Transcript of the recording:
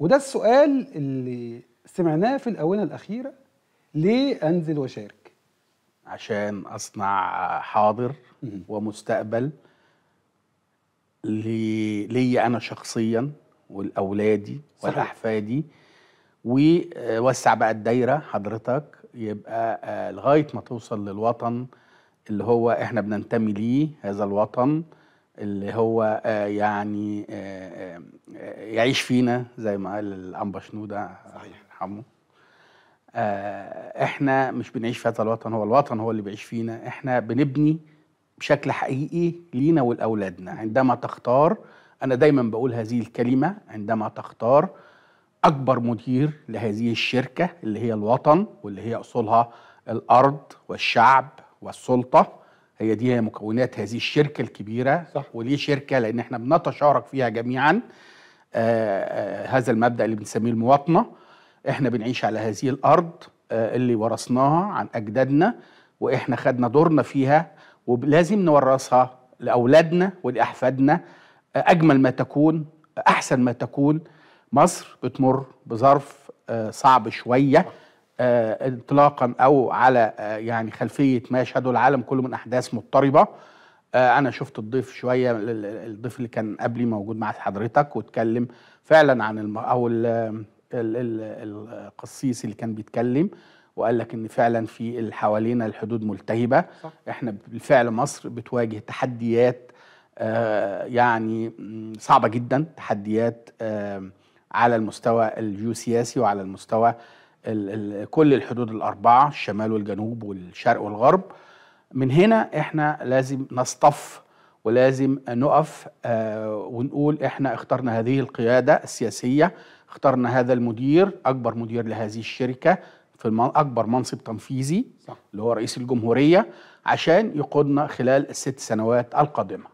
وده السؤال اللي سمعناه في الآونة الأخيرة ليه أنزل وشارك؟ عشان أصنع حاضر ومستقبل لي, لي أنا شخصيا والأولادي والأحفادي ووسع بقى الدايرة حضرتك يبقى آه، لغاية ما توصل للوطن اللي هو احنا بننتمي ليه هذا الوطن اللي هو آه، يعني آه، يعيش فينا زي ما قال الأنبا شنودة صحيح حمو آه، احنا مش بنعيش في هذا الوطن هو الوطن هو اللي بيعيش فينا احنا بنبني بشكل حقيقي لينا ولاولادنا عندما تختار انا دايما بقول هذه الكلمه عندما تختار اكبر مدير لهذه الشركه اللي هي الوطن واللي هي اصولها الارض والشعب والسلطه هي دي هي مكونات هذه الشركه الكبيره صح. وليه شركه لان احنا بنتشارك فيها جميعا آه، آه، هذا المبدا اللي بنسميه المواطنه احنا بنعيش على هذه الارض آه، اللي ورثناها عن اجدادنا واحنا خدنا دورنا فيها ولازم نورثها لاولادنا ولاحفادنا اجمل ما تكون احسن ما تكون مصر بتمر بظرف صعب شويه انطلاقا او على يعني خلفيه ما يشهده العالم كله من احداث مضطربه آه، انا شفت الضيف شويه الضيف اللي كان قبلي موجود مع حضرتك واتكلم فعلا عن الم... او ال... ال... ال... القصيص اللي كان بيتكلم وقال لك ان فعلا في اللي حوالينا الحدود ملتهبه صح. احنا بالفعل مصر بتواجه تحديات آه، يعني صعبه جدا تحديات آه، على المستوى الجيوسياسي وعلى المستوى ال... ال... كل الحدود الاربعه الشمال والجنوب والشرق والغرب من هنا احنا لازم نصطف ولازم نقف آه، ونقول احنا اخترنا هذه القياده السياسيه اخترنا هذا المدير اكبر مدير لهذه الشركه في اكبر منصب تنفيذي صح. اللي هو رئيس الجمهوريه عشان يقودنا خلال الست سنوات القادمه